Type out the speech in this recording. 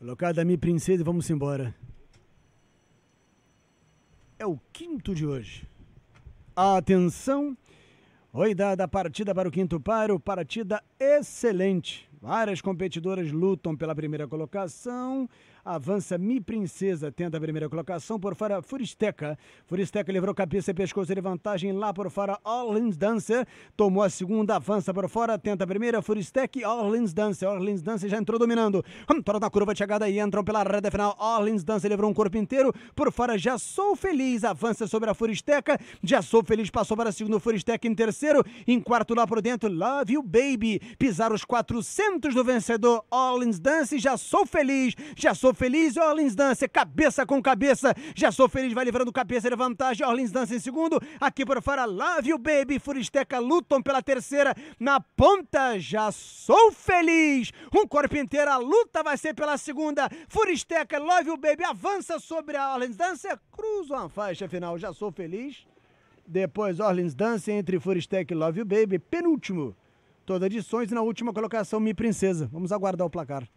Colocada a minha princesa e vamos embora. É o quinto de hoje. Atenção! Oi, dada partida para o quinto paro, partida excelente. Várias competidoras lutam pela primeira colocação. Avança Mi Princesa, tenta a primeira colocação por fora Furisteca. Furisteca livrou cabeça e pescoço de vantagem lá por fora Orleans Dancer. Tomou a segunda, avança por fora, tenta a primeira Furisteca e Orleans Dancer. Orleans Dancer já entrou dominando. Hum, Toro da curva chegada e entram pela reta final. Orleans Dancer livrou um corpo inteiro. Por fora já sou feliz, avança sobre a Furisteca. Já sou feliz, passou para a segunda Furisteca em terceiro. Em quarto lá por dentro, Love You Baby. Pisar os 400 momentos do vencedor Orleans Dance. Já sou feliz, já sou feliz. Orleans Dance, cabeça com cabeça. Já sou feliz, vai livrando cabeça de vantagem. Orleans Dance em segundo. Aqui por fora, Love You Baby Furisteca lutam pela terceira. Na ponta, já sou feliz. Um corpo inteiro, a luta vai ser pela segunda. Furisteca, Love You Baby avança sobre a Orleans Dance. Cruza uma faixa final, já sou feliz. Depois, Orleans Dance entre Furistec e Love You Baby. Penúltimo, todas as edições. E na última colocação, Mi Princesa. Vamos aguardar o placar.